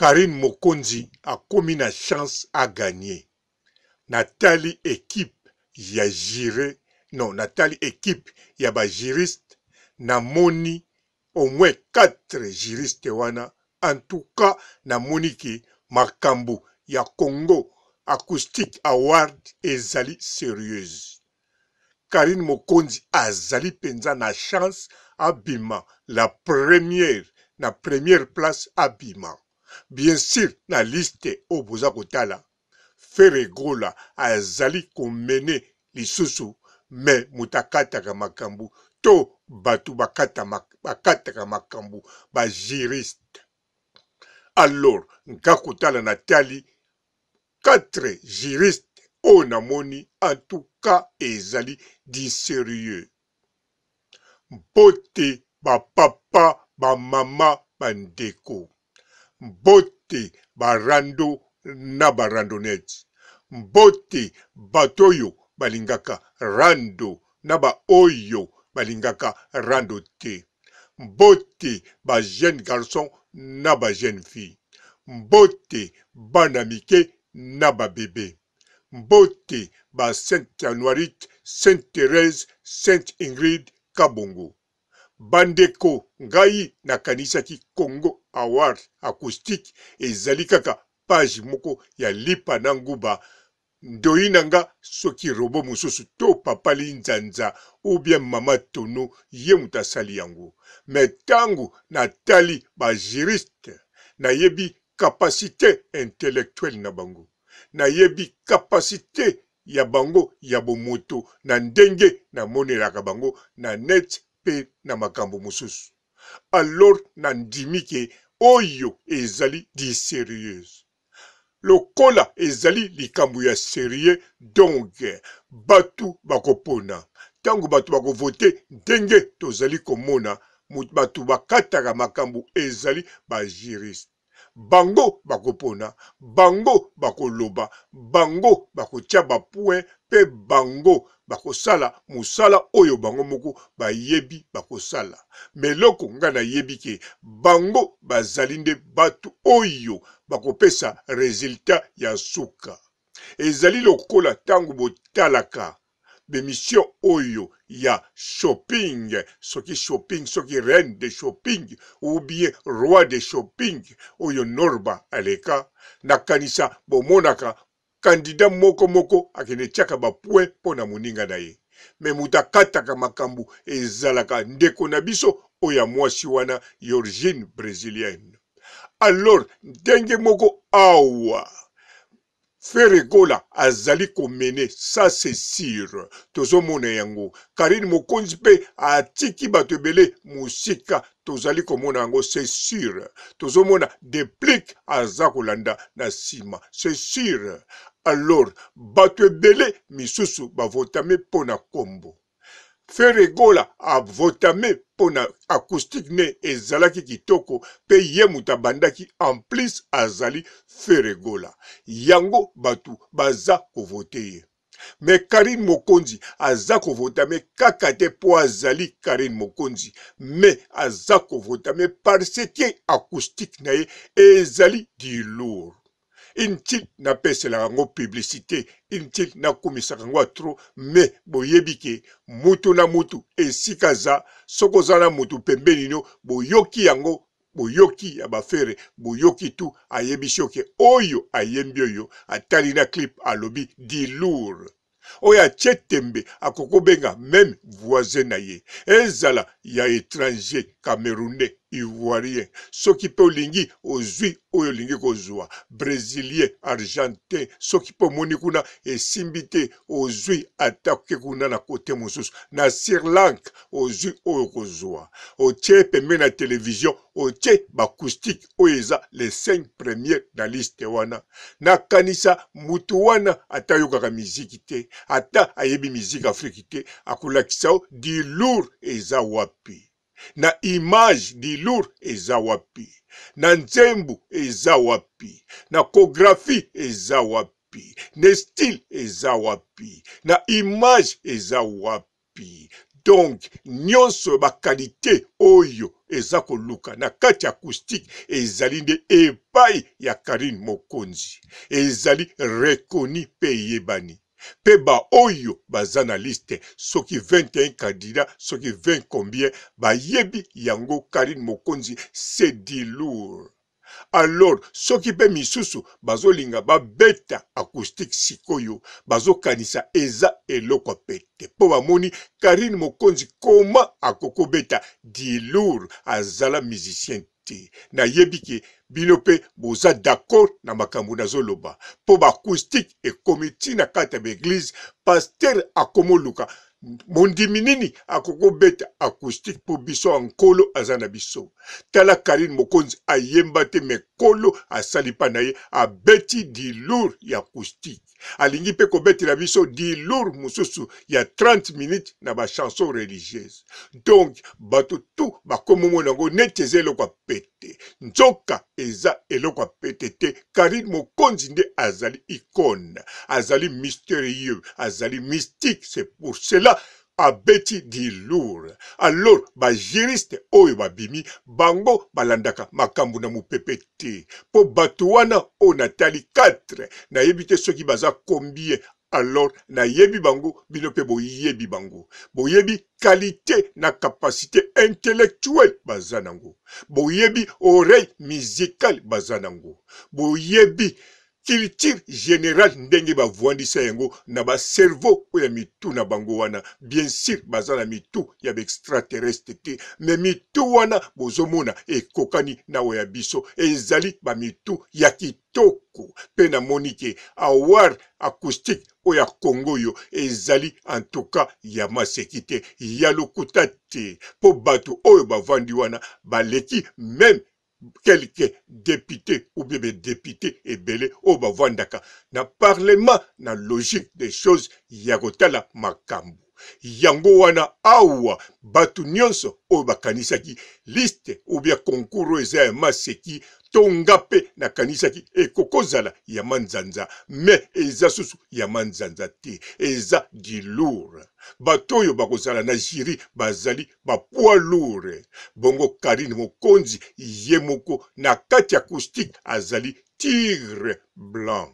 karine mokonzi akomi na chance aganye natali ekipe ya jure non natali ekipe ya bajuriste namoni au moins 4 juriste wana en tout cas namoni ke makambo ya congo acoustique award ezali sérieuse karine mokonzi azali mpenza na chance abima la première na première place abima bien sur na liste oyo boza kotala fere egola azali komene lisusu me moto akataka makambo to bato bakataka makambo bajuriste alors nka kotala natali 4 juriste oyo namoni en tout cas ezali disérieux mpo te bapapa bamama bandeko mbote barando na barandonete mbote bato oyo balingaka rando na baoyo balingaka rando te mbote bajeune garçon na bajeune fille mbote bana mike na babebe mbote ba sainte januarite sainte therese sainte ingrid kabongo bandeko ngai nakanisaki congo award acoustique ezali kaka page moko ya lipa na nguba ndoyi na nga soki robo mosusu to papali nzanza ubien mama tono ye moto asali yango me ntango natali bajuriste nayebi kapasite intellectuele na bango nayebi kapasite ya bango ya bomoto na ndenge namonelaka bango na net mpe na makambo mosusu alors nandimi ke oyo ezali di serieuse lokola ezali likambo ya serie donc bato bakopona ntango bato bakovote ndenge tozali komona bato bakataka makambo ezali bajuriste bango bakopona bango bakoloba bango bakotya bapoint mpe bango bakosala mosala oyo bango moko bayebi bakosala me eloko ngai nayebi ke bango bazali nde bato oyo bakopesa resultat ya suka ezali lokola ntango botalaka bemission oyo ya shopping soki shopping soki reine de shopping ou bien roi de shopping oyo norba aleka nakanisa bomonaka kandida moko moko akende tiaka bapoint mpo na moninga na ye me moto akataka makambo ezalaka ndeko na biso oyo ya mwasi wana georgine brésilienne alors ndenge moko awa ferekola azali komene sa se sire tozomona yango karine mokonzi mpe atiki bato ebele mosika tozali komona yango se sire tozomona deplike aza kolanda na nsima se sire alors bato ebele misusu bavotame mpo na nkombo feregola avotame mpo na acoustique ne ezalaki kitoko mpe ye moto abandaki en plus azali feregola yango bato baza kovote ye me karine mokonzi aza kovotame kaka te mpo azali karine mokonzi me aza kovotame parce ke acoustique na ye ezali du lourd inutile napeselaka yango publicité inutile nakumisaka yango atro me boyebi ke mutu na mutu esika aza soki oza na mutu pembeni nio boyoki yango boyoki ya bafere boyoki tu ayebisi oke oyo ayembi oyo atali na clip alobi dilour oyo atie tembe akoki kobenga meme voisin na ye ezala ya étranger camerounais ivoirien soki mpe olingi ozwi oyo olingi kozwa brésilien argentin soki mpe omoni kuna esimbi te ozwi atakoki kuna na kote mosusu na sri lanka ozwi oyo kozwa otie pembeni na televizio otie bacoustike oyo eza le 5 premier na liste wana nakanisa mutu wana ata ayokaka miziki te ata ayebi miziki afriki te akolakisa o dilour eza wapi na image dilure eza wapi na nzembo eza wapi na kographie eza wapi na style eza wapi na image eza wapi donc nyonso bakalite oyo eza koluka na kati ya acoustique ezali nde epai ya karine mokonzi ezali rekoni mpe eyebani mpe baoyo baza na liste soki 21 kandida soki 20 combien bayebi yango karine mokonzi sedilour alors soki mpe misusu bazolinga babeta acoustique sikoyo bazokanisa eza eloko pete mpo bamoni karine mokonzi koma akokobeta dilour azala musicien te nayebi ke bino mpe boza d'accord na makambo nazoloba mpo baacoustike ekómi ntina kati ya baeglize paster akomoluka bondimi nini akokobeta acoustique mpo biso ya nkolo aza na biso tala karine mokonzi ayemba te me nkolo asali mpa na ye abeti dilour ya acoustique alingi mpe kobetela biso dilour mosusu ya 30 minutes na bachanson religieuse donc bato tu bakomi omona yango neti eza eloko apeta te nzoka eza eloko ya pete te kari mokonzi nde azali ikone azali mysterieux azali mystique c'est pour cela abeti dilour alors bajuriste oyo babimi bango balandaka makambo na mopepe te mpo bato wana oyo natali 4 nayebi te soki baza kombie alors nayebi bango bino mpe boyebi bango boyebi kalite na kapasité intellectuelle baza nango boyebi oreille musicale baza nango boyebi culture générale ndenge bavwandisa yango na bacerveau oyo ya mitu na bango wana bien sur baza na mitu ya baextraterrestre te me mitu wana bozomona ekokani na oyo ya biso ezali bamitu ya kitoko mpe namoni ke awar acoustique oyo ya kongo oyo ezali antuka ya maseki te ya lokuta te mpo bato oyo bavandi wana baleki meme quelque député ou bien député ebele oyo bavandaka na parlema na logique des choses ya kotala makambo yango wana awa bato nyonso oyo bakanisaki liste ou bien concours oyo eza ya maseki tonga mpe nakanisaki ekokozala ya manzanza me eza susu ya manzanza te eza du lourd bato oyo bakozala na jiri bazali bapoids lourd bongo karine mokonzi ye moko na kati ya acoustique azali tigre blanc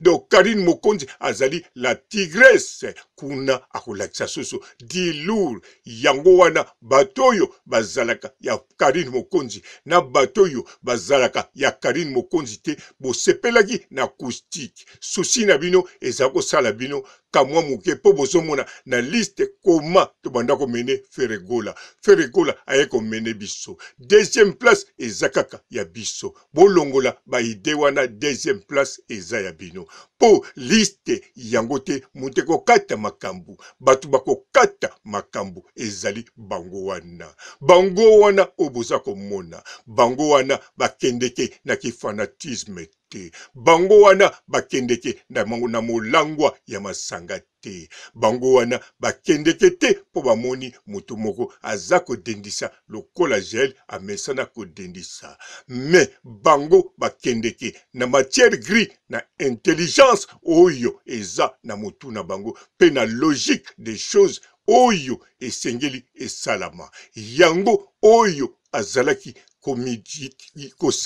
donc karine mokonzi azali la tigresse kuna akolakisa soso dilour yango wana bato oyo bazalaka ya karine mokonzi na bato oyo bazalaka ya karine mokonzi te bosepelaki na acoustike susi na bino eza kosala bino ka mwa moke mpo bozomona na liste koma tobanda komene feregola feregola aye komene biso deuxième place eza kaka ya biso bolongola baide wana deuxième place eza ya bino mpo liste yango te moto ekokata makambo bato bakokata makambo ezali bango wana bango wana oyo boza komona bango wana bakendeke na kifanatisme te bango wana bakendeke na molangwa ya masanga te bango wana bakendeke te mpo bamoni moto moko aza kodendisa lokola gel amesana kodendisa me bango bakendeke na matière gris na intelligence oyo eza na motu na bango mpe na logique des choses oyo esengeli esalama yango oyo azalaki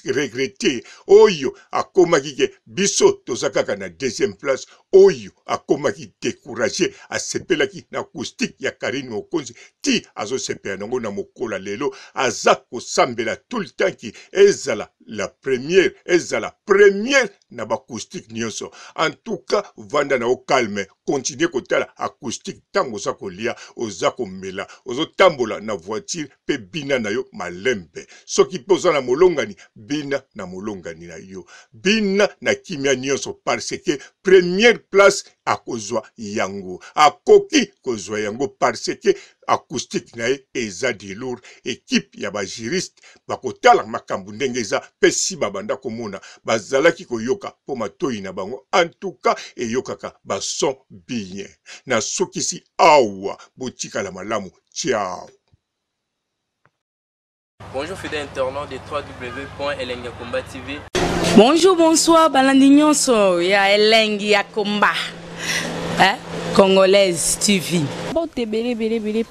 koregrete oyo akomaki ke biso toza kaka na deuxième place oyo akomaki décourage asepelaki na acoustike ya karine mokonzi ti azosepela yango na mokolo lelo aza kosambela tout le temps ki ezala la première ezala première na baacoustique nyonso antuka vanda na yo calme continue kotala acoustique ntango oza kolia oza komela ozotambola na voiture mpe bina na yo malembe soki mpe oza na molongani bina na molongani na yo bina na kimia nyonso parce que première place akozwa yango akoki kozwa yango parce que acoustique na ye eza delour ekipe ya bajuriste bakotala makambo ndenge eza mpe si babanda komona bazalaki koyoka mpo matoi na bango antuka eyokaka bason bien nasokisi awa botikala malamu ciao Bonjour fidèle internaute de www.elengakomba TV. Bonjour, bonsoir, balandi nyonso ya Elengi ya Komba. Hein? Congolaise TV.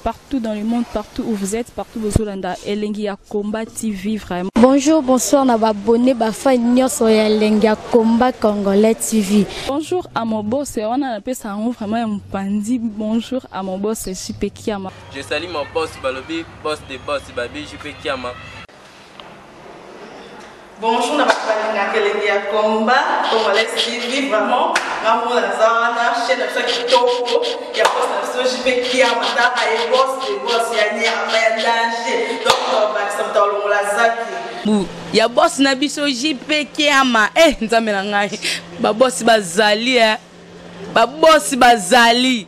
partout dans le monde, partout où vous êtes, partout où vous êtes, Elengi Combat TV vraiment. Bonjour, bonsoir, na abonné bafa nyoso ya Elengi Combat Congolais TV. Bonjour à mon boss, on a appelé ça vraiment un pandi. Bonjour à mon boss, Jupe Kiama. Je salue mon boss Balobi, boss de boss Babi Jupe Kiama. bonjour na bato balingaka elenge ya komba congolais tv vraiment ngambo naza wana chaine na biso ya kitoko ya bos na biso jp kia mataka ye bos de bos ya nyama ya danger donc bakisa moto alongola zaki ya bosi na biso jp kiama e eh, nzambe na ngai babosi bazali e eh. babosi bazali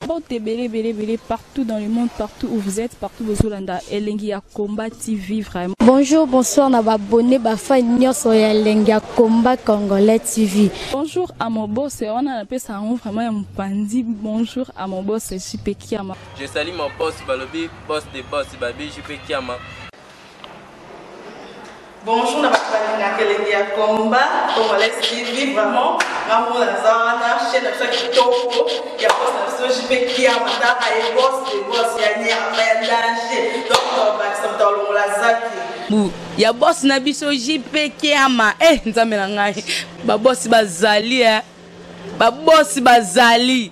botte belé partout dans le monde, partout où vous êtes, partout où vous êtes. Elengi Combat TV vraiment. Bonjour, bonsoir, on a abonné Bafa Nyoso Elengi Combat Congolais TV. Bonjour à mon boss, on a appelé ça vraiment un pandi. Bonjour à mon boss, super Kiama. Je salue mon boss Balobi, boss de boss Babi JP Kiama. Bonjour, balinga kelenge ya combat congolais tv vraiment ngambo naza wana chaine na biso ya kitoko ya bos na biso jp kia mataka ye bos de bos ya nyama ya danger donc tobakisa moto alongola zaki ya bosi na biso jp kiama e eh, nzambe na ngai babosi bazali e eh. babosi bazali